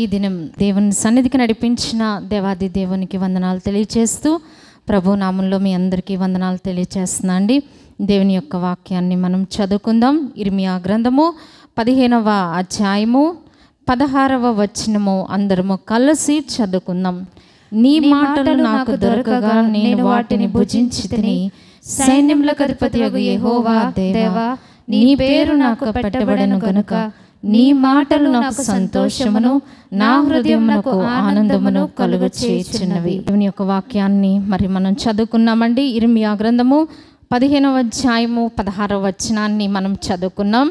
ఈ దినం దేవుని సన్నిధికి నడిపించిన దేవాది దేవునికి వందనాలు తెలియచేస్తూ ప్రభు నామంలో మీ అందరికీ వందనాలు తెలియచేస్తున్నా అండి దేవుని యొక్క వాక్యాన్ని మనం చదువుకుందాం ఇర్మియా గ్రంథము పదిహేనవ అధ్యాయము పదహారవ వచనము అందరము కలిసి చదువుకుందాం నీ మాటలు నాకు దొరకగా నేను వాటిని భుజించి తిని సైన్యములకు అధిపతి యహోవా దేవా నీ పేరు నాకు పెట్టబడను కనుక నీ మాటలు నాకు సంతోషమును నా హృదయమునకు ఆనందమును కలుగు చేయుచున్నవి దేవుని యొక్క వాక్యాన్ని మరి మనం చదువుకున్నామండి ఆ గ్రంథము పదిహేనవ అధ్యాయము పదహారవ వచనాన్ని మనం చదువుకున్నాం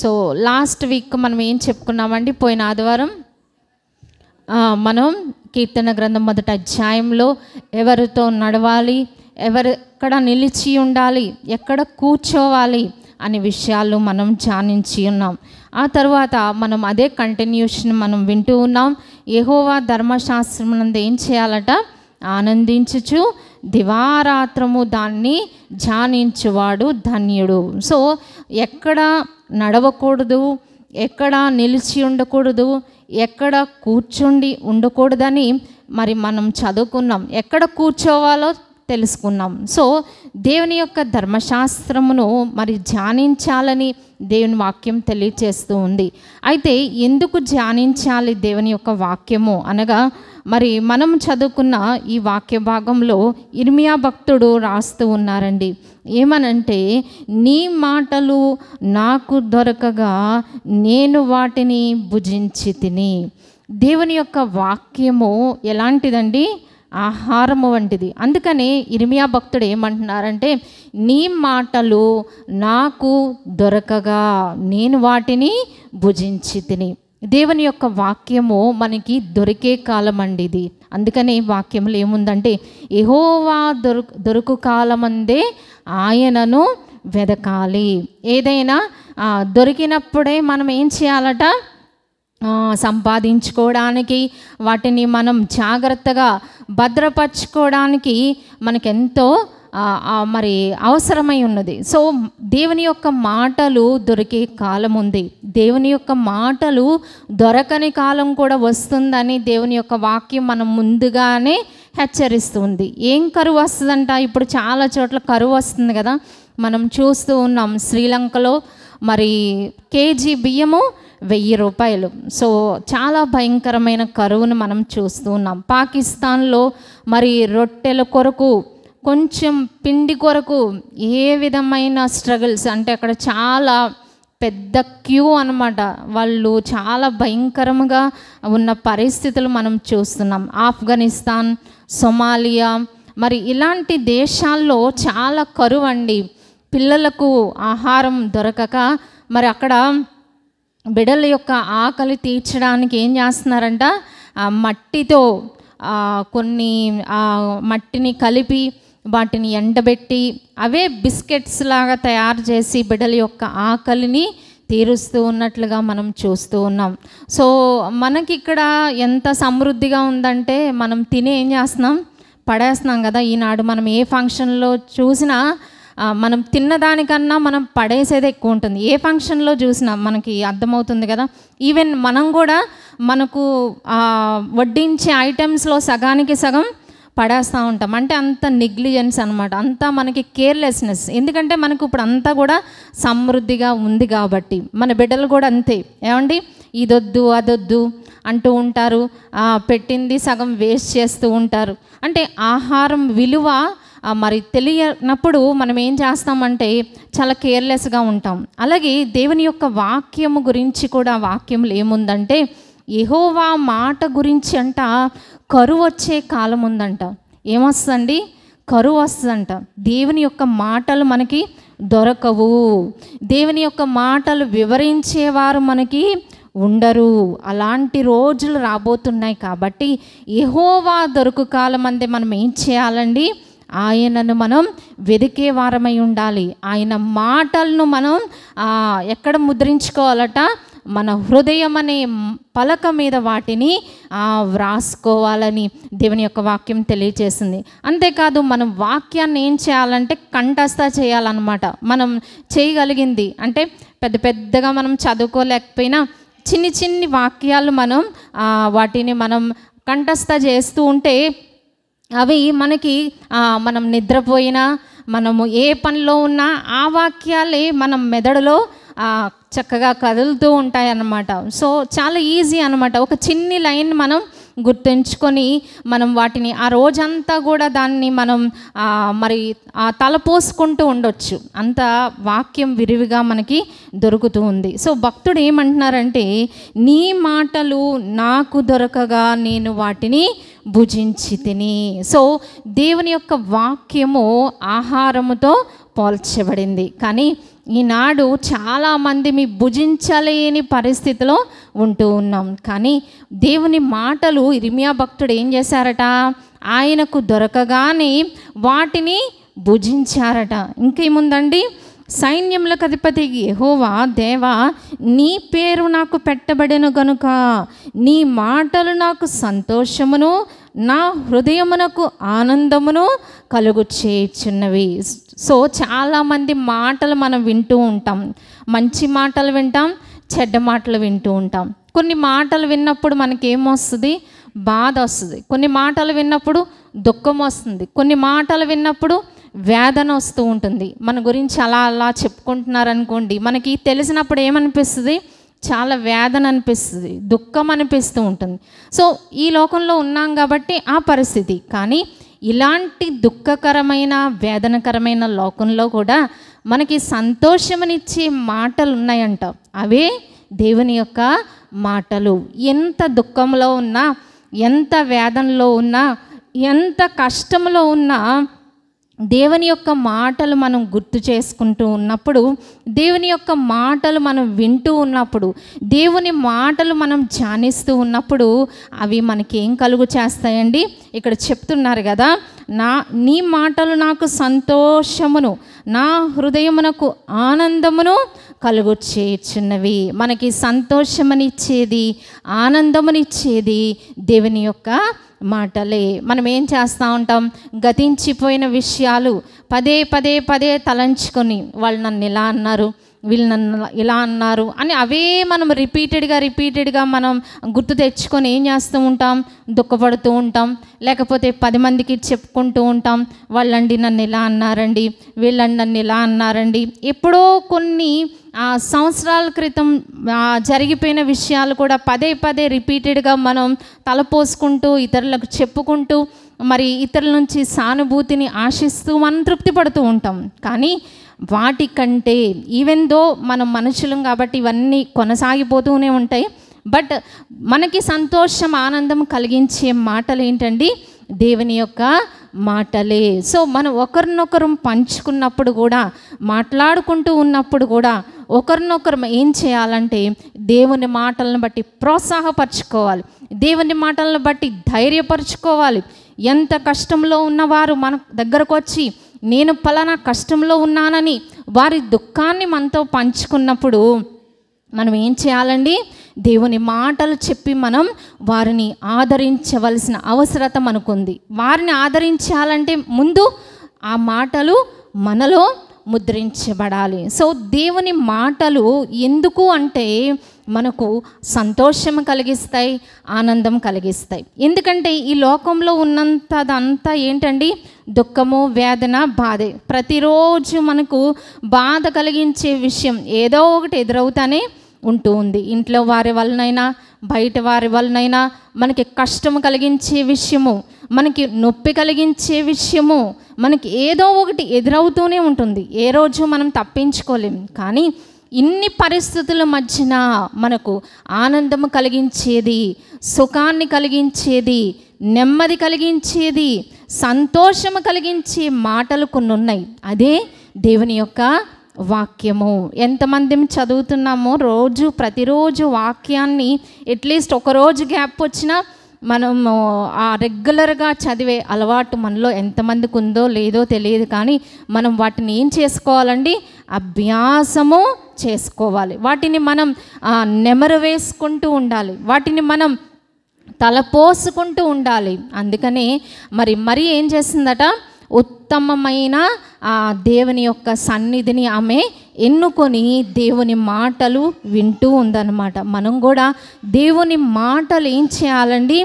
సో లాస్ట్ వీక్ మనం ఏం చెప్పుకున్నామండి పోయిన ఆదివారం మనం కీర్తన గ్రంథం మొదటి అధ్యాయంలో ఎవరితో నడవాలి ఎవరెక్కడ నిలిచి ఉండాలి ఎక్కడ కూర్చోవాలి అనే విషయాలు మనం ధ్యానించి ఉన్నాం ఆ తర్వాత మనం అదే కంటిన్యూషన్ మనం వింటూ ఉన్నాం ఏహోవా ధర్మశాస్త్రం నందు ఏం చేయాలట ఆనందించుచు దివారాత్రము దాన్ని ధ్యానించువాడు ధన్యుడు సో ఎక్కడ నడవకూడదు ఎక్కడ నిలిచి ఉండకూడదు ఎక్కడ కూర్చుండి ఉండకూడదని మరి మనం చదువుకున్నాం ఎక్కడ కూర్చోవాలో తెలుసుకున్నాం సో దేవుని యొక్క ధర్మశాస్త్రమును మరి ధ్యానించాలని దేవుని వాక్యం తెలియచేస్తూ ఉంది అయితే ఎందుకు ధ్యానించాలి దేవుని యొక్క వాక్యము అనగా మరి మనం చదువుకున్న ఈ వాక్య భాగంలో ఇర్మియా భక్తుడు రాస్తూ ఉన్నారండి ఏమనంటే నీ మాటలు నాకు దొరకగా నేను వాటిని భుజించి తిని దేవుని యొక్క వాక్యము ఎలాంటిదండి ఆహారము వంటిది అందుకని ఇరిమియా భక్తుడు ఏమంటున్నారంటే నీ మాటలు నాకు దొరకగా నేను వాటిని భుజించి తిని దేవుని యొక్క వాక్యము మనకి దొరికే కాలం అండి ఇది అందుకనే వాక్యంలో ఏముందంటే ఎహోవా దొరుకు దొరుకు కాలమందే ఆయనను వెదకాలి ఏదైనా దొరికినప్పుడే మనం ఏం చేయాలట సంపాదించుకోవడానికి వాటిని మనం జాగ్రత్తగా భద్రపరచుకోవడానికి మనకెంతో మరి అవసరమై ఉన్నది సో దేవుని యొక్క మాటలు దొరికే కాలం ఉంది దేవుని యొక్క మాటలు దొరకని కాలం కూడా వస్తుందని దేవుని యొక్క వాక్యం మనం ముందుగానే హెచ్చరిస్తుంది ఏం కరువు వస్తుందంట ఇప్పుడు చాలా చోట్ల కరువు వస్తుంది కదా మనం చూస్తూ ఉన్నాం శ్రీలంకలో మరి కేజీ బియ్యము వెయ్యి రూపాయలు సో చాలా భయంకరమైన కరువును మనం చూస్తూ ఉన్నాం పాకిస్తాన్లో మరి రొట్టెల కొరకు కొంచెం పిండి కొరకు ఏ విధమైన స్ట్రగుల్స్ అంటే అక్కడ చాలా పెద్ద క్యూ అనమాట వాళ్ళు చాలా భయంకరంగా ఉన్న పరిస్థితులు మనం చూస్తున్నాం ఆఫ్ఘనిస్తాన్ సొమాలియా మరి ఇలాంటి దేశాల్లో చాలా కరువండి పిల్లలకు ఆహారం దొరకక మరి అక్కడ బిడల యొక్క ఆకలి తీర్చడానికి ఏం చేస్తున్నారంట మట్టితో కొన్ని మట్టిని కలిపి వాటిని ఎండబెట్టి అవే బిస్కెట్స్ లాగా తయారు చేసి బిడల యొక్క ఆకలిని తీరుస్తూ ఉన్నట్లుగా మనం చూస్తూ ఉన్నాం సో మనకి ఇక్కడ ఎంత సమృద్ధిగా ఉందంటే మనం తినే ఏం చేస్తున్నాం పడేస్తున్నాం కదా ఈనాడు మనం ఏ ఫంక్షన్లో చూసినా మనం తిన్నదానికన్నా మనం పడేసేదే ఎక్కువ ఉంటుంది ఏ ఫంక్షన్లో చూసినా మనకి అర్థమవుతుంది కదా ఈవెన్ మనం కూడా మనకు వడ్డించే ఐటమ్స్లో సగానికి సగం పడేస్తూ ఉంటాం అంటే అంత నెగ్లిజెన్స్ అనమాట అంతా మనకి కేర్లెస్నెస్ ఎందుకంటే మనకు ఇప్పుడు అంతా కూడా సమృద్ధిగా ఉంది కాబట్టి మన బిడ్డలు కూడా అంతే ఏమండి ఇదొద్దు అదొద్దు అంటూ ఉంటారు పెట్టింది సగం వేస్ట్ చేస్తూ ఉంటారు అంటే ఆహారం విలువ మరి తెలియనప్పుడు మనం ఏం చేస్తామంటే చాలా కేర్లెస్గా ఉంటాం అలాగే దేవుని యొక్క వాక్యము గురించి కూడా వాక్యములు ఏముందంటే యహోవా మాట గురించి అంట కరువు వచ్చే కాలం ఉందంట ఏమొస్తుందండి కరువు వస్తుందంట దేవుని యొక్క మాటలు మనకి దొరకవు దేవుని యొక్క మాటలు వివరించేవారు మనకి ఉండరు అలాంటి రోజులు రాబోతున్నాయి కాబట్టి ఎహోవా దొరకు కాలం అంటే మనం ఏం చేయాలండి ఆయనను మనం వెదికే వారమై ఉండాలి ఆయన మాటలను మనం ఎక్కడ ముద్రించుకోవాలట మన హృదయం అనే పలక మీద వాటిని వ్రాసుకోవాలని దేవుని యొక్క వాక్యం తెలియచేసింది అంతేకాదు మనం వాక్యాన్ని ఏం చేయాలంటే కంఠస్థ చేయాలన్నమాట మనం చేయగలిగింది అంటే పెద్ద పెద్దగా మనం చదువుకోలేకపోయినా చిన్ని చిన్ని వాక్యాలు మనం వాటిని మనం కంఠస్థ చేస్తూ ఉంటే అవి మనకి మనం నిద్రపోయినా మనము ఏ పనిలో ఉన్నా ఆ వాక్యాలే మనం మెదడులో చక్కగా కదులుతూ ఉంటాయి అన్నమాట సో చాలా ఈజీ అనమాట ఒక చిన్ని లైన్ మనం గుర్తుంచుకొని మనం వాటిని ఆ రోజంతా కూడా దాన్ని మనం మరి తలపోసుకుంటూ ఉండొచ్చు అంత వాక్యం విరివిగా మనకి దొరుకుతూ ఉంది సో భక్తుడు ఏమంటున్నారంటే నీ మాటలు నాకు దొరకగా నేను వాటిని భుజించి తిని సో దేవుని యొక్క వాక్యము ఆహారముతో పోల్చబడింది కానీ ఈనాడు చాలామంది మీ భుజించలేని పరిస్థితిలో ఉంటూ ఉన్నాం కానీ దేవుని మాటలు ఇరిమియా భక్తుడు ఏం చేశారట ఆయనకు దొరకగానే వాటిని భుజించారట ఇంకేముందండి సైన్యములకు అధిపతి యహోవా దేవా నీ పేరు నాకు పెట్టబడిన గనుక నీ మాటలు నాకు సంతోషమును నా హృదయమునకు ఆనందమును కలుగు చేయుచున్నవి సో చాలామంది మాటలు మనం వింటూ ఉంటాం మంచి మాటలు వింటాం చెడ్డ మాటలు వింటూ ఉంటాం కొన్ని మాటలు విన్నప్పుడు మనకేమొస్తుంది బాధ వస్తుంది కొన్ని మాటలు విన్నప్పుడు దుఃఖం వస్తుంది కొన్ని మాటలు విన్నప్పుడు వేదన వస్తూ ఉంటుంది మన గురించి అలా అలా చెప్పుకుంటున్నారనుకోండి మనకి తెలిసినప్పుడు ఏమనిపిస్తుంది చాలా వేదన అనిపిస్తుంది దుఃఖం అనిపిస్తూ ఉంటుంది సో ఈ లోకంలో ఉన్నాం కాబట్టి ఆ పరిస్థితి కానీ ఇలాంటి దుఃఖకరమైన వేదనకరమైన లోకంలో కూడా మనకి సంతోషమనిచ్చే మాటలు ఉన్నాయంట అవే దేవుని యొక్క మాటలు ఎంత దుఃఖంలో ఉన్నా ఎంత వేదనలో ఉన్నా ఎంత కష్టంలో ఉన్నా దేవుని యొక్క మాటలు మనం గుర్తు చేసుకుంటూ ఉన్నప్పుడు దేవుని యొక్క మాటలు మనం వింటూ ఉన్నప్పుడు దేవుని మాటలు మనం ధ్యానిస్తూ ఉన్నప్పుడు అవి మనకి ఏం కలుగు చేస్తాయండి ఇక్కడ చెప్తున్నారు కదా నా నీ మాటలు నాకు సంతోషమును నా హృదయమునకు ఆనందమును కలుగు చేర్చున్నవి మనకి సంతోషమనిచ్చేది ఆనందమునిచ్చేది దేవుని యొక్క మాటలే మనం ఏం చేస్తూ ఉంటాం గతించిపోయిన విషయాలు పదే పదే పదే తలంచుకొని వాళ్ళు నన్ను ఇలా అన్నారు వీళ్ళు నన్ను ఇలా అన్నారు అని అవే మనం రిపీటెడ్గా రిపీటెడ్గా మనం గుర్తు తెచ్చుకొని ఏం చేస్తూ ఉంటాం దుఃఖపడుతూ ఉంటాం లేకపోతే పది మందికి చెప్పుకుంటూ ఉంటాం వాళ్ళండి నన్ను ఇలా అన్నారండి వీళ్ళండి నన్ను ఇలా అన్నారండి ఎప్పుడో కొన్ని సంవత్సరాల క్రితం జరిగిపోయిన విషయాలు కూడా పదే పదే రిపీటెడ్గా మనం తలపోసుకుంటూ ఇతరులకు చెప్పుకుంటూ మరి ఇతరుల నుంచి సానుభూతిని ఆశిస్తూ మనం తృప్తి పడుతూ ఉంటాం కానీ వాటికంటే ఈవెన్ దో మనం మనుషులం కాబట్టి ఇవన్నీ కొనసాగిపోతూనే ఉంటాయి బట్ మనకి సంతోషం ఆనందం కలిగించే మాటలు ఏంటండి దేవుని యొక్క మాటలే సో మనం ఒకరినొకరు పంచుకున్నప్పుడు కూడా మాట్లాడుకుంటూ ఉన్నప్పుడు కూడా ఒకరినొకరు ఏం చేయాలంటే దేవుని మాటలను బట్టి ప్రోత్సాహపరచుకోవాలి దేవుని మాటలను బట్టి ధైర్యపరచుకోవాలి ఎంత కష్టంలో ఉన్నవారు మన దగ్గరకు వచ్చి నేను పలానా కష్టంలో ఉన్నానని వారి దుఃఖాన్ని మనతో పంచుకున్నప్పుడు మనం ఏం చేయాలండి దేవుని మాటలు చెప్పి మనం వారిని ఆదరించవలసిన అవసరత మనకుంది వారిని ఆదరించాలంటే ముందు ఆ మాటలు మనలో ముద్రించబడాలి సో దేవుని మాటలు ఎందుకు అంటే మనకు సంతోషం కలిగిస్తాయి ఆనందం కలిగిస్తాయి ఎందుకంటే ఈ లోకంలో ఉన్నంతదంతా ఏంటండి దుఃఖము వేదన బాధే ప్రతిరోజు మనకు బాధ కలిగించే విషయం ఏదో ఒకటి ఎదురవుతానే ఉంటూ ఉంది ఇంట్లో వారి వలనైనా బయట వారి వలనైనా మనకి కష్టం కలిగించే విషయము మనకి నొప్పి కలిగించే విషయము మనకి ఏదో ఒకటి ఎదురవుతూనే ఉంటుంది ఏ రోజు మనం తప్పించుకోలేము కానీ ఇన్ని పరిస్థితుల మధ్యన మనకు ఆనందము కలిగించేది సుఖాన్ని కలిగించేది నెమ్మది కలిగించేది సంతోషము కలిగించే మాటలు కొన్ని ఉన్నాయి అదే దేవుని యొక్క వాక్యము ఎంతమంది చదువుతున్నామో రోజు ప్రతిరోజు వాక్యాన్ని అట్లీస్ట్ ఒకరోజు గ్యాప్ వచ్చినా మనము ఆ రెగ్యులర్గా చదివే అలవాటు మనలో ఎంతమందికి ఉందో లేదో తెలియదు కానీ మనం వాటిని ఏం చేసుకోవాలండి అభ్యాసము చేసుకోవాలి వాటిని మనం నెమరు వేసుకుంటూ ఉండాలి వాటిని మనం తలపోసుకుంటూ ఉండాలి అందుకని మరి మరీ ఏం చేసిందట ఉత్తమమైన ఆ దేవుని యొక్క సన్నిధిని ఆమె ఎన్నుకొని దేవుని మాటలు వింటూ ఉందన్నమాట మనం కూడా దేవుని మాటలు ఏం చేయాలండి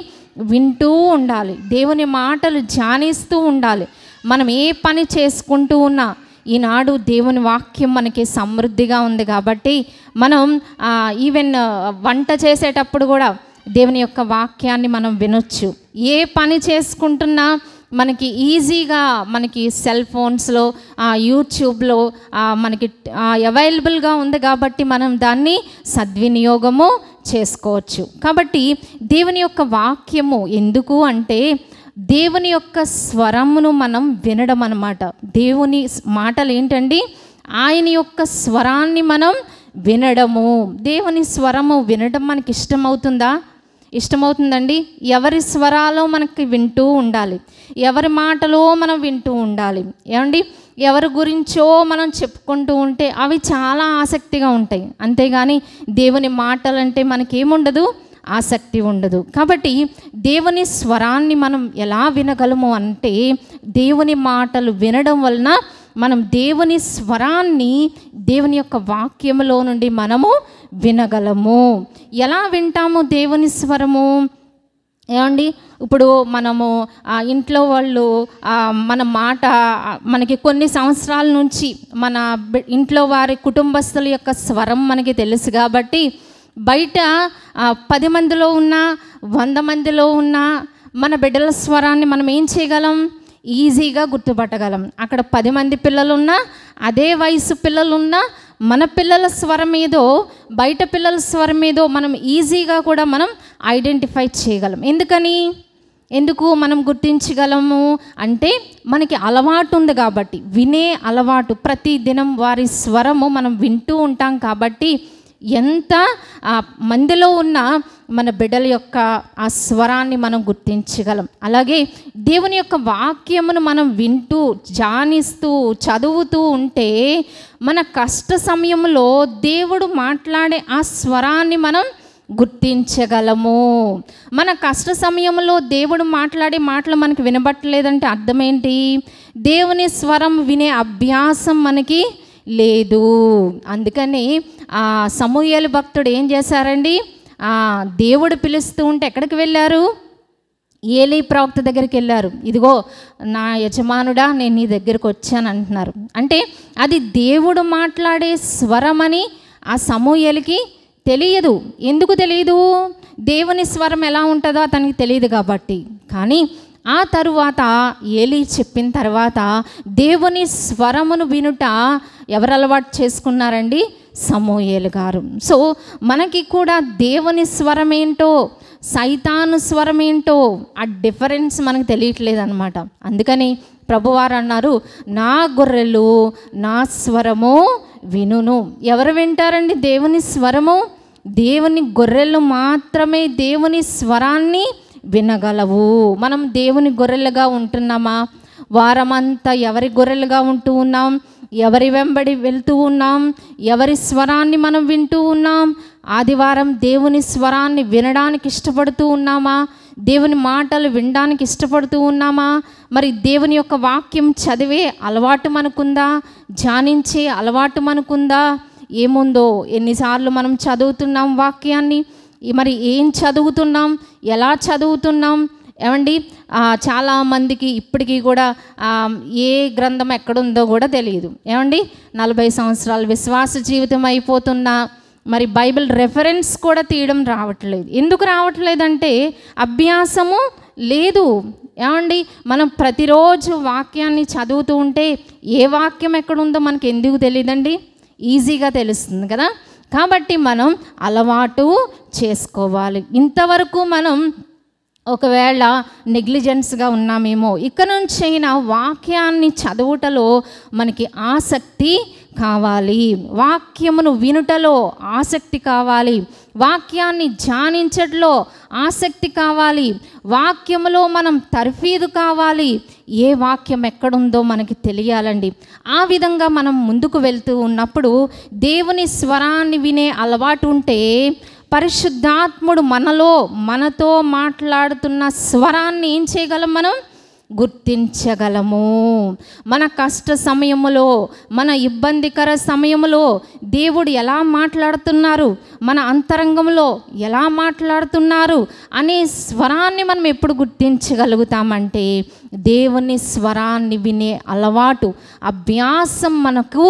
వింటూ ఉండాలి దేవుని మాటలు ధ్యానిస్తూ ఉండాలి మనం ఏ పని చేసుకుంటూ ఉన్నా ఈనాడు దేవుని వాక్యం మనకి సమృద్ధిగా ఉంది కాబట్టి మనం ఈవెన్ వంట చేసేటప్పుడు కూడా దేవుని యొక్క వాక్యాన్ని మనం వినొచ్చు ఏ పని చేసుకుంటున్నా మనకి ఈజీగా మనకి సెల్ ఫోన్స్లో యూట్యూబ్లో మనకి అవైలబుల్గా ఉంది కాబట్టి మనం దాన్ని సద్వినియోగము చేసుకోవచ్చు కాబట్టి దేవుని యొక్క వాక్యము ఎందుకు అంటే దేవుని యొక్క స్వరమును మనం వినడం అనమాట దేవుని మాటలు ఏంటండి ఆయన యొక్క స్వరాన్ని మనం వినడము దేవుని స్వరము వినడం మనకి ఇష్టమవుతుందా ఇష్టమవుతుందండి ఎవరి స్వరాలో మనకి వింటూ ఉండాలి ఎవరి మాటలో మనం వింటూ ఉండాలి ఏమండి ఎవరి గురించో మనం చెప్పుకుంటూ ఉంటే అవి చాలా ఆసక్తిగా ఉంటాయి అంతేగాని దేవుని మాటలంటే మనకేముండదు ఆసక్తి ఉండదు కాబట్టి దేవుని స్వరాన్ని మనం ఎలా వినగలము అంటే దేవుని మాటలు వినడం వలన మనం దేవుని స్వరాన్ని దేవుని యొక్క వాక్యములో నుండి మనము వినగలము ఎలా వింటాము దేవుని స్వరము ఏమండి ఇప్పుడు మనము ఆ ఇంట్లో వాళ్ళు మన మాట మనకి కొన్ని సంవత్సరాల నుంచి మన ఇంట్లో వారి కుటుంబస్తుల యొక్క స్వరం మనకి తెలుసు కాబట్టి బయట పది మందిలో ఉన్న వంద మందిలో ఉన్న మన బిడ్డల స్వరాన్ని మనం ఏం చేయగలం ఈజీగా గుర్తుపట్టగలం అక్కడ పది మంది పిల్లలున్నా అదే వయసు పిల్లలున్నా మన పిల్లల స్వరం ఏదో బయట పిల్లల స్వరం ఏదో మనం ఈజీగా కూడా మనం ఐడెంటిఫై చేయగలం ఎందుకని ఎందుకు మనం గుర్తించగలము అంటే మనకి అలవాటు ఉంది కాబట్టి వినే అలవాటు ప్రతి దినం వారి స్వరము మనం వింటూ ఉంటాం కాబట్టి ఎంత ఆ మందిలో ఉన్న మన బిడ్డల యొక్క ఆ స్వరాన్ని మనం గుర్తించగలం అలాగే దేవుని యొక్క వాక్యమును మనం వింటూ జానిస్తూ చదువుతూ ఉంటే మన కష్ట సమయంలో దేవుడు మాట్లాడే ఆ స్వరాన్ని మనం గుర్తించగలము మన కష్ట సమయంలో దేవుడు మాట్లాడే మాటలు మనకి వినబట్టలేదంటే అర్థమేంటి దేవుని స్వరం వినే అభ్యాసం మనకి లేదు అందుకని ఆ సమూహలు భక్తుడు ఏం చేశారండి ఆ దేవుడు పిలుస్తూ ఉంటే ఎక్కడికి వెళ్ళారు ఏలీ ప్రవక్త దగ్గరికి వెళ్ళారు ఇదిగో నా యజమానుడా నేను నీ దగ్గరికి వచ్చాను అంటున్నారు అంటే అది దేవుడు మాట్లాడే స్వరమని ఆ సమూహలకి తెలియదు ఎందుకు తెలియదు దేవుని స్వరం ఎలా ఉంటుందో అతనికి తెలియదు కాబట్టి కానీ ఆ తరువాత ఏలి చెప్పిన తర్వాత దేవుని స్వరమును వినుట ఎవరు అలవాటు చేసుకున్నారండి సమూహేలు గారు సో మనకి కూడా దేవుని స్వరం ఏంటో సైతాను స్వరం ఏంటో ఆ డిఫరెన్స్ మనకు తెలియట్లేదు అనమాట అందుకని ప్రభువారు అన్నారు నా గొర్రెలు నా స్వరము వినును ఎవరు వింటారండి దేవుని స్వరము దేవుని గొర్రెలు మాత్రమే దేవుని స్వరాన్ని వినగలవు మనం దేవుని గొర్రెలుగా ఉంటున్నామా వారమంతా ఎవరి గొర్రెలుగా ఉంటూ ఉన్నాం ఎవరి వెంబడి వెళ్తూ ఉన్నాం ఎవరి స్వరాన్ని మనం వింటూ ఉన్నాం ఆదివారం దేవుని స్వరాన్ని వినడానికి ఇష్టపడుతూ ఉన్నామా దేవుని మాటలు వినడానికి ఇష్టపడుతూ ఉన్నామా మరి దేవుని యొక్క వాక్యం చదివే అలవాటు మనకుందా ధ్యానించే అలవాటు మనకుందా ఏముందో ఎన్నిసార్లు మనం చదువుతున్నాం వాక్యాన్ని మరి ఏం చదువుతున్నాం ఎలా చదువుతున్నాం ఏమండి చాలామందికి ఇప్పటికీ కూడా ఏ గ్రంథం ఎక్కడుందో కూడా తెలియదు ఏమండి నలభై సంవత్సరాల విశ్వాస జీవితం అయిపోతున్న మరి బైబిల్ రెఫరెన్స్ కూడా తీయడం రావట్లేదు ఎందుకు రావట్లేదంటే అభ్యాసము లేదు ఏమండి మనం ప్రతిరోజు వాక్యాన్ని చదువుతూ ఉంటే ఏ వాక్యం ఎక్కడుందో మనకు ఎందుకు తెలియదండి ఈజీగా తెలుస్తుంది కదా కాబట్టి మనం అలవాటు చేసుకోవాలి ఇంతవరకు మనం ఒకవేళ నెగ్లిజెన్స్గా ఉన్నామేమో ఇక్కడ నుంచి అయినా వాక్యాన్ని చదువుటలో మనకి ఆసక్తి కావాలి వాక్యమును వినుటలో ఆసక్తి కావాలి వాక్యాన్ని ధ్యానించడంలో ఆసక్తి కావాలి వాక్యములో మనం తర్ఫీదు కావాలి ఏ వాక్యం ఎక్కడుందో మనకి తెలియాలండి ఆ విధంగా మనం ముందుకు వెళ్తూ ఉన్నప్పుడు దేవుని స్వరాన్ని వినే అలవాటు ఉంటే పరిశుద్ధాత్ముడు మనలో మనతో మాట్లాడుతున్న స్వరాన్ని ఏం చేయగలం మనం గుర్తించగలము మన కష్ట సమయములో మన ఇబ్బందికర సమయములో దేవుడు ఎలా మాట్లాడుతున్నారు మన అంతరంగంలో ఎలా మాట్లాడుతున్నారు అనే స్వరాన్ని మనం ఎప్పుడు గుర్తించగలుగుతామంటే దేవుని స్వరాన్ని వినే అలవాటు అభ్యాసం మనకు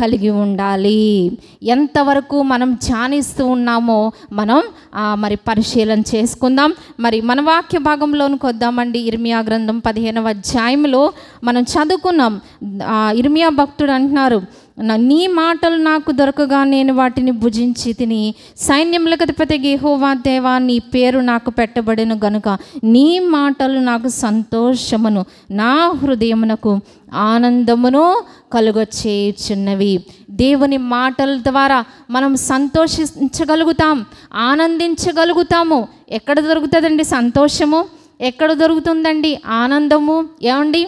కలిగి ఉండాలి ఎంతవరకు మనం ధ్యానిస్తూ ఉన్నామో మనం మరి పరిశీలన చేసుకుందాం మరి మన వాక్య భాగంలోనికి వద్దామండి ఇర్మియా గ్రంథం పదిహేనవ అధ్యాయంలో మనం చదువుకున్నాం ఇర్మియా భక్తుడు అంటున్నారు నా నీ మాటలు నాకు దొరకగా నేను వాటిని భుజించి తిని సైన్యములకు అధిపతి గేహోవా దేవా నీ పేరు నాకు పెట్టబడిన గనుక నీ మాటలు నాకు సంతోషమును నా హృదయమునకు ఆనందమును కలుగొచ్చేచున్నవి దేవుని మాటల ద్వారా మనం సంతోషించగలుగుతాం ఆనందించగలుగుతాము ఎక్కడ దొరుకుతుందండి సంతోషము ఎక్కడ దొరుకుతుందండి ఆనందము ఏమండి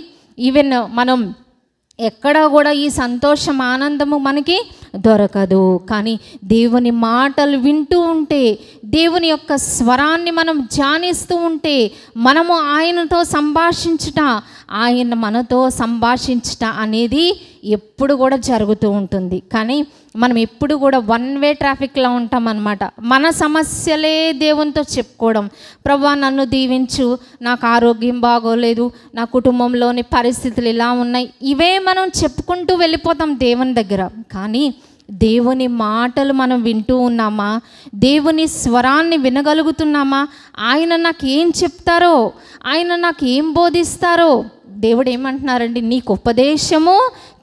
ఈవెన్ మనం ఎక్కడా కూడా ఈ సంతోషం ఆనందము మనకి దొరకదు కానీ దేవుని మాటలు వింటూ ఉంటే దేవుని యొక్క స్వరాన్ని మనం ధ్యానిస్తూ ఉంటే మనము ఆయనతో సంభాషించట ఆయన మనతో సంభాషించట అనేది ఎప్పుడు కూడా జరుగుతూ ఉంటుంది కానీ మనం ఎప్పుడు కూడా వన్ వే ట్రాఫిక్లో ఉంటామన్నమాట మన సమస్యలే దేవునితో చెప్పుకోవడం ప్రభా నన్ను దీవించు నాకు ఆరోగ్యం బాగోలేదు నా కుటుంబంలోని పరిస్థితులు ఇలా ఉన్నాయి ఇవే మనం చెప్పుకుంటూ వెళ్ళిపోతాం దేవుని దగ్గర కానీ దేవుని మాటలు మనం వింటూ ఉన్నామా దేవుని స్వరాన్ని వినగలుగుతున్నామా ఆయన నాకు ఏం చెప్తారో ఆయన నాకు ఏం బోధిస్తారో దేవుడు ఏమంటున్నారండి నీకు ఉపదేశము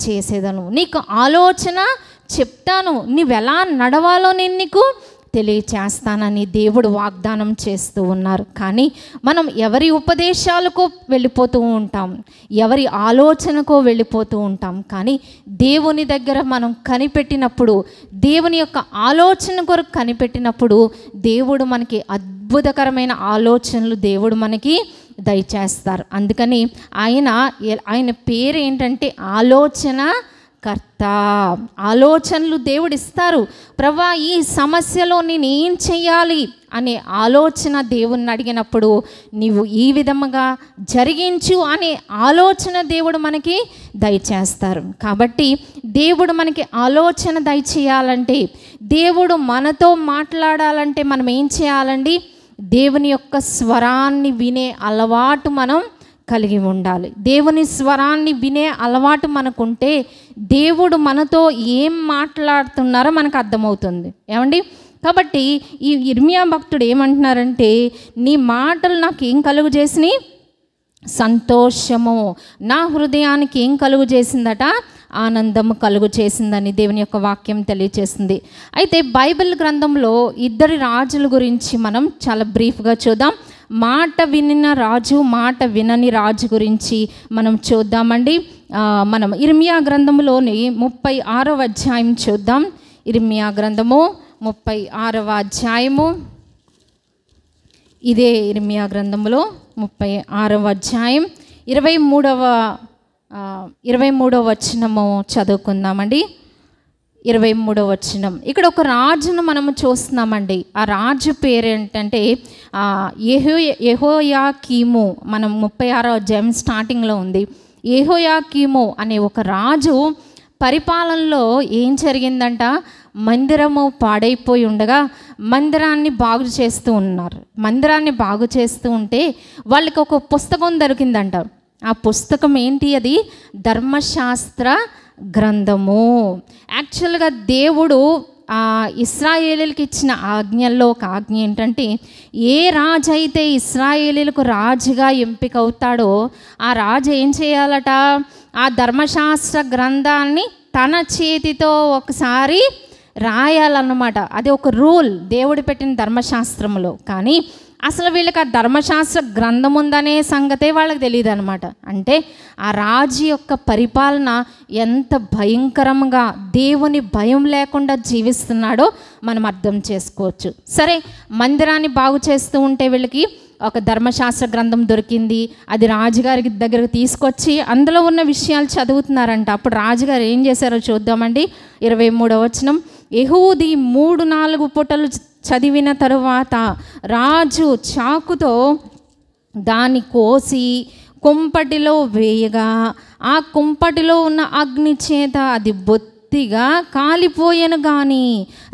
చేసేదను నీకు ఆలోచన చెప్తాను నీవెలా నడవాలో నేను నీకు తెలియచేస్తానని దేవుడు వాగ్దానం చేస్తూ ఉన్నారు కానీ మనం ఎవరి ఉపదేశాలకు వెళ్ళిపోతూ ఉంటాం ఎవరి ఆలోచనకు వెళ్ళిపోతూ ఉంటాం కానీ దేవుని దగ్గర మనం కనిపెట్టినప్పుడు దేవుని యొక్క ఆలోచన కొరకు కనిపెట్టినప్పుడు దేవుడు మనకి అద్భుతకరమైన ఆలోచనలు దేవుడు మనకి దయచేస్తారు అందుకని ఆయన ఆయన పేరు ఏంటంటే ఆలోచన కర్త ఆలోచనలు దేవుడు ఇస్తారు ప్రభా ఈ సమస్యలో నేను ఏం చేయాలి అనే ఆలోచన దేవుణ్ణి అడిగినప్పుడు నీవు ఈ విధముగా జరిగించు అనే ఆలోచన దేవుడు మనకి దయచేస్తారు కాబట్టి దేవుడు మనకి ఆలోచన దయచేయాలంటే దేవుడు మనతో మాట్లాడాలంటే మనం ఏం చేయాలండి దేవుని యొక్క స్వరాన్ని వినే అలవాటు మనం కలిగి ఉండాలి దేవుని స్వరాన్ని వినే అలవాటు మనకుంటే దేవుడు మనతో ఏం మాట్లాడుతున్నారో మనకు అర్థమవుతుంది ఏమండి కాబట్టి ఈ ఇర్మియా భక్తుడు ఏమంటున్నారంటే నీ మాటలు నాకు ఏం కలుగు చేసినాయి సంతోషము నా హృదయానికి ఏం కలుగు చేసిందట ఆనందము కలుగు చేసిందని దేవుని యొక్క వాక్యం తెలియచేసింది అయితే బైబిల్ గ్రంథంలో ఇద్దరి రాజుల గురించి మనం చాలా బ్రీఫ్గా చూద్దాం మాట వినిన రాజు మాట వినని రాజు గురించి మనం చూద్దామండి మనం ఇర్మియా గ్రంథములోని ముప్పై ఆరవ అధ్యాయం చూద్దాం ఇర్మియా గ్రంథము ముప్పై ఆరవ అధ్యాయము ఇదే ఇర్మియా గ్రంథములో ముప్పై ఆరవ అధ్యాయం ఇరవై మూడవ ఇరవై మూడవ వచనము చదువుకుందామండి ఇరవై మూడో వచనం ఇక్కడ ఒక రాజును మనము చూస్తున్నామండి ఆ రాజు పేరు ఏంటంటే యహో ఏహోయా కీము మనం ముప్పై ఆరో జమ్ స్టార్టింగ్లో ఉంది ఏహోయా కీము అనే ఒక రాజు పరిపాలనలో ఏం జరిగిందంట మందిరము పాడైపోయి ఉండగా మందిరాన్ని బాగు చేస్తూ ఉన్నారు మందిరాన్ని బాగు చేస్తూ ఉంటే వాళ్ళకి ఒక పుస్తకం దొరికిందంట ఆ పుస్తకం ఏంటి అది ధర్మశాస్త్ర గ్రంథము యాక్చువల్గా దేవుడు ఇస్రాయేలీలకు ఇచ్చిన ఆజ్ఞల్లో ఒక ఆజ్ఞ ఏంటంటే ఏ రాజు అయితే ఇస్రాయేలీలకు రాజుగా ఎంపిక అవుతాడో ఆ రాజు ఏం చేయాలట ఆ ధర్మశాస్త్ర గ్రంథాన్ని తన చేతితో ఒకసారి రాయాలన్నమాట అది ఒక రూల్ దేవుడు పెట్టిన ధర్మశాస్త్రంలో కానీ అసలు వీళ్ళకి ఆ ధర్మశాస్త్ర గ్రంథం ఉందనే సంగతే వాళ్ళకి తెలియదు అనమాట అంటే ఆ రాజు యొక్క పరిపాలన ఎంత భయంకరంగా దేవుని భయం లేకుండా జీవిస్తున్నాడో మనం అర్థం చేసుకోవచ్చు సరే మందిరాన్ని బాగు చేస్తూ ఉంటే వీళ్ళకి ఒక ధర్మశాస్త్ర గ్రంథం దొరికింది అది రాజుగారి దగ్గరకు తీసుకొచ్చి అందులో ఉన్న విషయాలు చదువుతున్నారంట అప్పుడు రాజుగారు ఏం చేశారో చూద్దామండి ఇరవై మూడో వచనం యహూది మూడు నాలుగు పూటలు చదివిన తరువాత రాజు చాకుతో దాన్ని కోసి కుంపటిలో వేయగా ఆ కుంపటిలో ఉన్న అగ్ని చేత అది బొత్తిగా కాలిపోయాను కానీ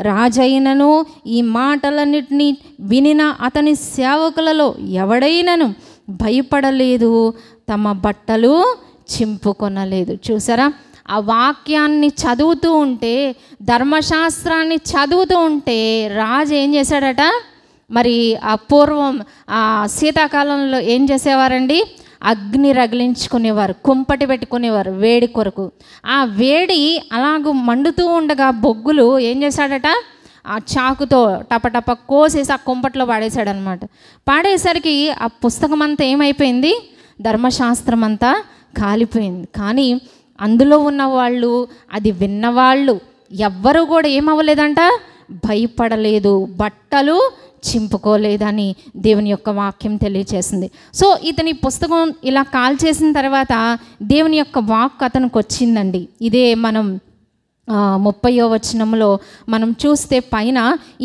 రాజైనను ఈ మాటలన్నిటినీ వినిన అతని సేవకులలో ఎవడైనను భయపడలేదు తమ బట్టలు చింపుకొనలేదు చూసారా ఆ వాక్యాన్ని చదువుతూ ఉంటే ధర్మశాస్త్రాన్ని చదువుతూ ఉంటే రాజు ఏం చేశాడట మరి ఆ పూర్వం ఆ శీతాకాలంలో ఏం చేసేవారండి అగ్ని రగిలించుకునేవారు కుంపటి పెట్టుకునేవారు వేడి కొరకు ఆ వేడి అలాగూ మండుతూ ఉండగా బొగ్గులు ఏం చేశాడట ఆ చాకుతో టపటప కోసేసి ఆ కుంపట్లో అనమాట పాడేసరికి ఆ పుస్తకం అంతా ఏమైపోయింది ధర్మశాస్త్రం అంతా కాలిపోయింది కానీ అందులో ఉన్నవాళ్ళు అది విన్నవాళ్ళు ఎవ్వరు కూడా ఏమవ్వలేదంట భయపడలేదు బట్టలు చింపుకోలేదని దేవుని యొక్క వాక్యం తెలియచేసింది సో ఇతని పుస్తకం ఇలా కాల్ చేసిన తర్వాత దేవుని యొక్క వాక్ అతనికి వచ్చిందండి ఇదే మనం ముప్పయో వచనంలో మనం చూస్తే పైన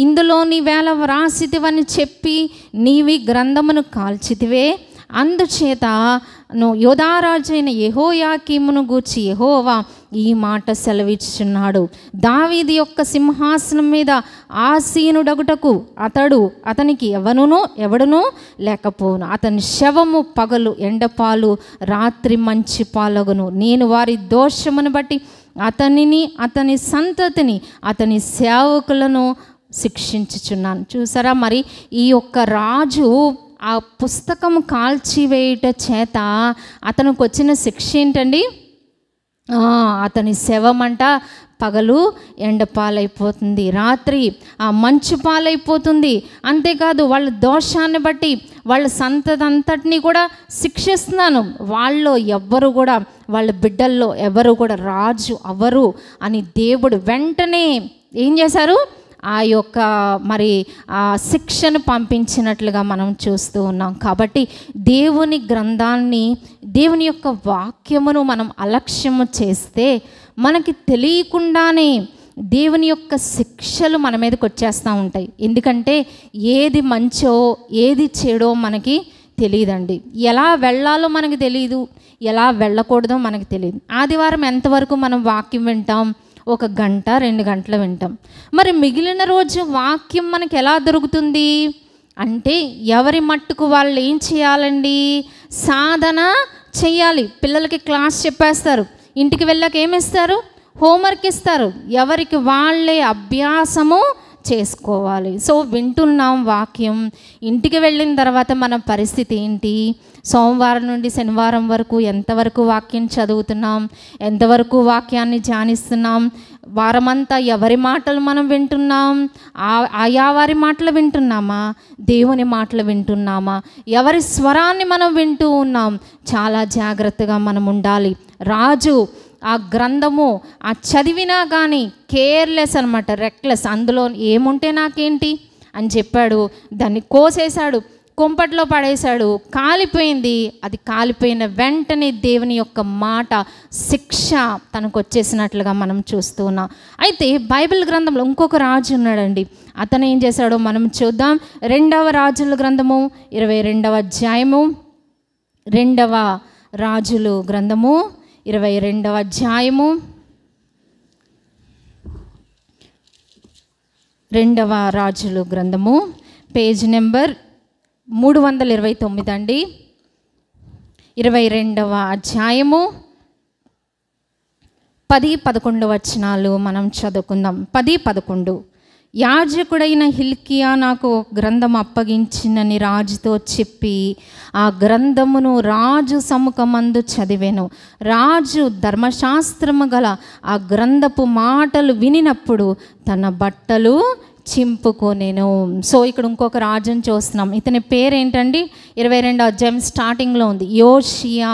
ఇందులో నీ వేళ వ్రాసిదివని చెప్పి నీవి గ్రంథమును కాల్చితివే అందుచేత యోధారాజైన యహోయాకీమును గూర్చి యహోవా ఈ మాట సెలవిచ్చున్నాడు దావీది యొక్క సింహాసనం మీద ఆసీనుడగుటకు అతడు అతనికి ఎవనునో ఎవడునో లేకపోను అతని శవము పగలు ఎండపాలు రాత్రి మంచి పాలగును నేను వారి దోషమును బట్టి అతనిని అతని సంతతిని అతని సేవకులను శిక్షించుచున్నాను చూసారా మరి ఈ యొక్క రాజు ఆ పుస్తకం కాల్చివేయుట చేత అతనికి వచ్చిన శిక్ష ఏంటండి అతని శవమంట పగలు ఎండ పాలైపోతుంది రాత్రి ఆ మంచు పాలైపోతుంది అంతేకాదు వాళ్ళ దోషాన్ని బట్టి వాళ్ళ సంతతంతటిని కూడా శిక్షిస్తున్నాను వాళ్ళలో ఎవ్వరు కూడా వాళ్ళ బిడ్డల్లో ఎవరు కూడా రాజు అవరు అని దేవుడు వెంటనే ఏం చేశారు ఆ యొక్క మరి ఆ శిక్షను పంపించినట్లుగా మనం చూస్తూ ఉన్నాం కాబట్టి దేవుని గ్రంథాన్ని దేవుని యొక్క వాక్యమును మనం అలక్ష్యము చేస్తే మనకి తెలియకుండానే దేవుని యొక్క శిక్షలు మన మీదకి వచ్చేస్తూ ఉంటాయి ఎందుకంటే ఏది మంచో ఏది చెడో మనకి తెలియదండి ఎలా వెళ్ళాలో మనకి తెలియదు ఎలా వెళ్ళకూడదో మనకి తెలియదు ఆదివారం ఎంతవరకు మనం వాక్యం వింటాం ఒక గంట రెండు గంటలు వింటాం మరి మిగిలిన రోజు వాక్యం మనకి ఎలా దొరుకుతుంది అంటే ఎవరి మట్టుకు వాళ్ళు ఏం చేయాలండి సాధన చేయాలి పిల్లలకి క్లాస్ చెప్పేస్తారు ఇంటికి వెళ్ళాక ఏమిస్తారు హోంవర్క్ ఇస్తారు ఎవరికి వాళ్ళే అభ్యాసము చేసుకోవాలి సో వింటున్నాం వాక్యం ఇంటికి వెళ్ళిన తర్వాత మన పరిస్థితి ఏంటి సోమవారం నుండి శనివారం వరకు ఎంతవరకు వాక్యం చదువుతున్నాం ఎంతవరకు వాక్యాన్ని ధ్యానిస్తున్నాం వారమంతా ఎవరి మాటలు మనం వింటున్నాం ఆయా వారి మాటలు వింటున్నామా దేవుని మాటలు వింటున్నామా ఎవరి స్వరాన్ని మనం వింటూ ఉన్నాం చాలా జాగ్రత్తగా మనం ఉండాలి రాజు ఆ గ్రంథము ఆ చదివినా కానీ కేర్లెస్ అనమాట రెక్లెస్ అందులో ఏముంటే నాకేంటి అని చెప్పాడు దాన్ని కోసేశాడు కుంపట్లో పడేశాడు కాలిపోయింది అది కాలిపోయిన వెంటనే దేవుని యొక్క మాట శిక్ష తనకు వచ్చేసినట్లుగా మనం చూస్తూ ఉన్నాం అయితే బైబిల్ గ్రంథంలో ఇంకొక రాజు ఉన్నాడండి అతను ఏం చేశాడో మనం చూద్దాం రెండవ రాజుల గ్రంథము ఇరవై రెండవ అధ్యాయము రెండవ రాజులు గ్రంథము ఇరవై రెండవ అధ్యాయము రెండవ రాజులు గ్రంథము పేజ్ నెంబర్ మూడు వందల ఇరవై తొమ్మిది అండి ఇరవై రెండవ అధ్యాయము పది పదకొండు వచనాలు మనం చదువుకుందాం పది పదకొండు యాజకుడైన హిల్కియా నాకు గ్రంథం అప్పగించినని రాజుతో చెప్పి ఆ గ్రంథమును రాజు సముఖమందు చదివాను రాజు ధర్మశాస్త్రము గల ఆ గ్రంథపు మాటలు వినినప్పుడు తన బట్టలు చింపుకోనేను సో ఇక్కడ ఇంకొక రాజుని చూస్తున్నాం ఇతని పేరేంటండి ఇరవై రెండో జమ్ స్టార్టింగ్లో ఉంది యోషియా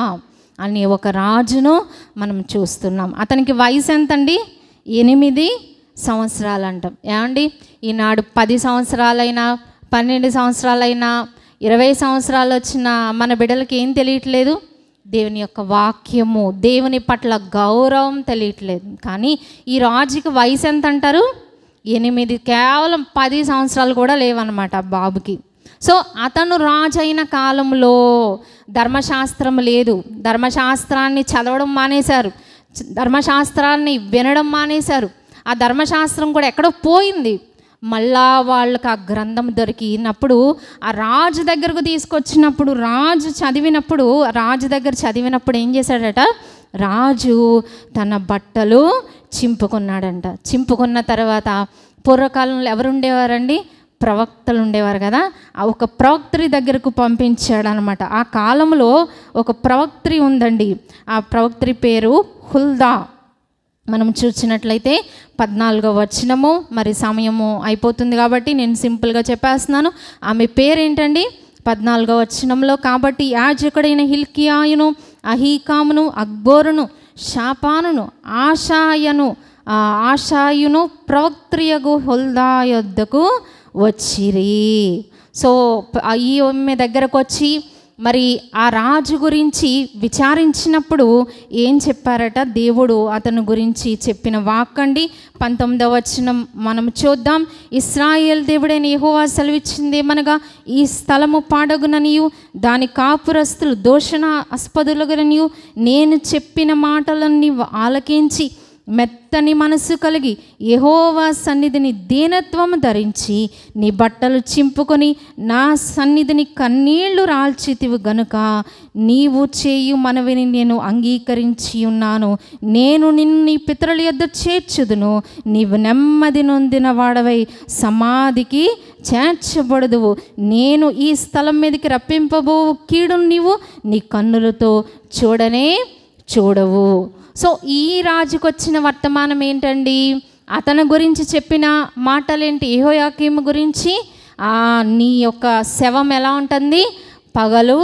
అనే ఒక రాజును మనం చూస్తున్నాం అతనికి వయసు ఎంతండి ఎనిమిది సంవత్సరాలు అంటాం ఏమండి ఈనాడు పది సంవత్సరాలైనా పన్నెండు సంవత్సరాలైనా ఇరవై సంవత్సరాలు వచ్చిన మన బిడ్డలకి ఏం తెలియట్లేదు దేవుని యొక్క వాక్యము దేవుని పట్ల గౌరవం తెలియట్లేదు కానీ ఈ రాజుకి వయసు ఎంత అంటారు ఎనిమిది కేవలం పది సంవత్సరాలు కూడా లేవన్నమాట బాబుకి సో అతను రాజైన కాలంలో ధర్మశాస్త్రం లేదు ధర్మశాస్త్రాన్ని చదవడం మానేశారు ధర్మశాస్త్రాన్ని వినడం మానేశారు ఆ ధర్మశాస్త్రం కూడా ఎక్కడో పోయింది మళ్ళా వాళ్ళకి ఆ గ్రంథం దొరికినప్పుడు ఆ రాజు దగ్గరకు తీసుకొచ్చినప్పుడు రాజు చదివినప్పుడు రాజు దగ్గర చదివినప్పుడు ఏం చేశాడట రాజు తన బట్టలు చింపుకున్నాడంట చింపుకున్న తర్వాత పూర్వకాలంలో ఎవరు ఉండేవారండి ప్రవక్తలు ఉండేవారు కదా ఆ ఒక ప్రవక్త్రి దగ్గరకు పంపించాడు అనమాట ఆ కాలంలో ఒక ప్రవక్త్రి ఉందండి ఆ ప్రవక్త్రి పేరు హుల్దా మనం చూసినట్లయితే పద్నాలుగో వచ్చినము మరి సమయము అయిపోతుంది కాబట్టి నేను సింపుల్గా చెప్పేస్తున్నాను ఆమె పేరేంటండి పద్నాలుగో వచ్చినంలో కాబట్టి యాజకుడైన హిల్కియాయును అహీకామును అక్బోరును శాపానును ఆశాయను ఆశాయును ప్రవక్త్రియగు హుల్దా యొద్దకు వచ్చిరి సో ఈ దగ్గరకు వచ్చి మరి ఆ రాజు గురించి విచారించినప్పుడు ఏం చెప్పారట దేవుడు అతను గురించి చెప్పిన వాక్కండి పంతొమ్మిదవ వచ్చిన మనం చూద్దాం ఇస్రాయేల్ దేవుడైన యహోవా ఏమనగా ఈ స్థలము పాడగుననియు దాని కాపురస్తులు దోషణ అస్పదులగుననియు నేను చెప్పిన మాటలన్నీ ఆలకించి మెత్తని మనసు కలిగి యహోవా సన్నిధిని దీనత్వం ధరించి నీ బట్టలు చింపుకొని నా సన్నిధిని కన్నీళ్లు రాల్చితివు గనుక నీవు చేయు మనవిని నేను అంగీకరించి ఉన్నాను నేను నిన్ను నీ పితరుల యొద్ చేర్చుదును నీవు నెమ్మది నొందిన వాడవై సమాధికి చేర్చబడదువు నేను ఈ స్థలం మీదకి రప్పింపబో కీడు నీవు నీ కన్నులతో చూడనే చూడవు సో ఈ రాజుకు వచ్చిన వర్తమానం ఏంటండి అతని గురించి చెప్పిన మాటలేంటి ఏహోయాకీము గురించి నీ యొక్క శవం ఎలా ఉంటుంది పగలు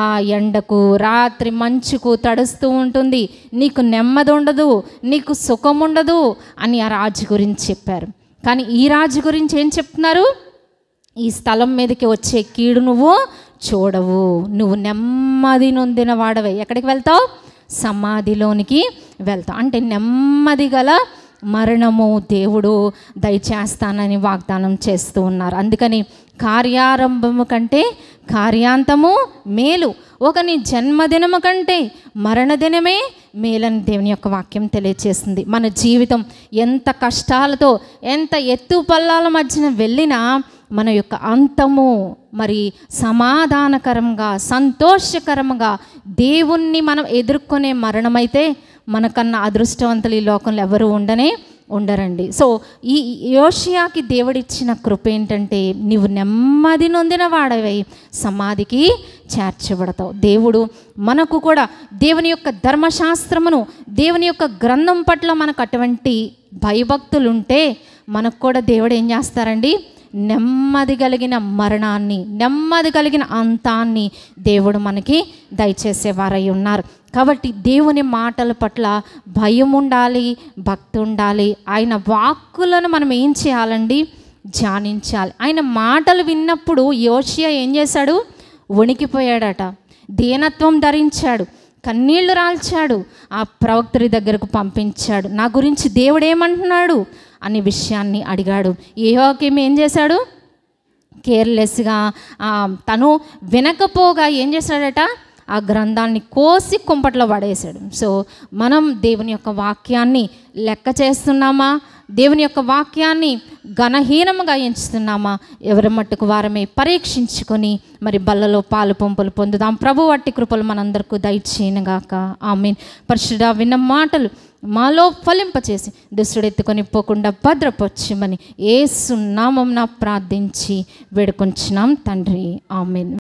ఆ ఎండకు రాత్రి మంచుకు తడుస్తూ ఉంటుంది నీకు నెమ్మది ఉండదు నీకు సుఖం ఉండదు అని ఆ రాజు గురించి చెప్పారు కానీ ఈ రాజు గురించి ఏం చెప్తున్నారు ఈ స్థలం మీదకి వచ్చే కీడు నువ్వు చూడవు నువ్వు నెమ్మది నొందిన వాడవే ఎక్కడికి వెళ్తావు సమాధిలోనికి వెళ్తాం అంటే నెమ్మది గల మరణము దేవుడు దయచేస్తానని వాగ్దానం చేస్తూ ఉన్నారు అందుకని కార్యారంభము కంటే కార్యాంతము మేలు ఒకని జన్మదినము కంటే మరణదినమే మేలని దేవుని యొక్క వాక్యం తెలియచేస్తుంది మన జీవితం ఎంత కష్టాలతో ఎంత ఎత్తు పల్లాల మధ్యన వెళ్ళినా మన యొక్క అంతము మరి సమాధానకరంగా సంతోషకరంగా దేవుణ్ణి మనం ఎదుర్కొనే మరణమైతే మనకన్నా అదృష్టవంతులు ఈ లోకంలో ఎవరు ఉండనే ఉండరండి సో ఈ యోషియాకి దేవుడిచ్చిన కృప ఏంటంటే నీవు నెమ్మది నొందిన వాడవై సమాధికి చేర్చబడతావు దేవుడు మనకు కూడా దేవుని యొక్క ధర్మశాస్త్రమును దేవుని యొక్క గ్రంథం పట్ల మనకు అటువంటి భయభక్తులుంటే మనకు కూడా దేవుడు ఏం చేస్తారండి నెమ్మది కలిగిన మరణాన్ని నెమ్మది కలిగిన అంతాన్ని దేవుడు మనకి దయచేసేవారై ఉన్నారు కాబట్టి దేవుని మాటల పట్ల భయం ఉండాలి భక్తి ఉండాలి ఆయన వాక్కులను మనం ఏం చేయాలండి ధ్యానించాలి ఆయన మాటలు విన్నప్పుడు యోషియా ఏం చేశాడు వణికిపోయాడట దీనత్వం ధరించాడు కన్నీళ్లు రాల్చాడు ఆ ప్రవక్తుడి దగ్గరకు పంపించాడు నా గురించి దేవుడు ఏమంటున్నాడు అనే విషయాన్ని అడిగాడు ఏహోకిం ఏం చేశాడు కేర్లెస్గా తను వినకపోగా ఏం చేశాడట ఆ గ్రంథాన్ని కోసి కుంపట్లో పడేశాడు సో మనం దేవుని యొక్క వాక్యాన్ని లెక్క చేస్తున్నామా దేవుని యొక్క వాక్యాన్ని ఘనహీనముగా ఎంచుతున్నామా ఎవరి మట్టుకు వారమే పరీక్షించుకొని మరి బల్లలో పాలు పంపులు పొందుదాం ప్రభు వాటి కృపలు మనందరికీ దయచేయనుగాక ఆమె పరిశుద్ధ విన్న మాటలు మాలో ఫలింపచేసి దుస్తుడెత్తుకొని పోకుండా భద్రపరచమని సున్నామం ప్రార్థించి వేడుకొంచున్నాం తండ్రి ఆమెను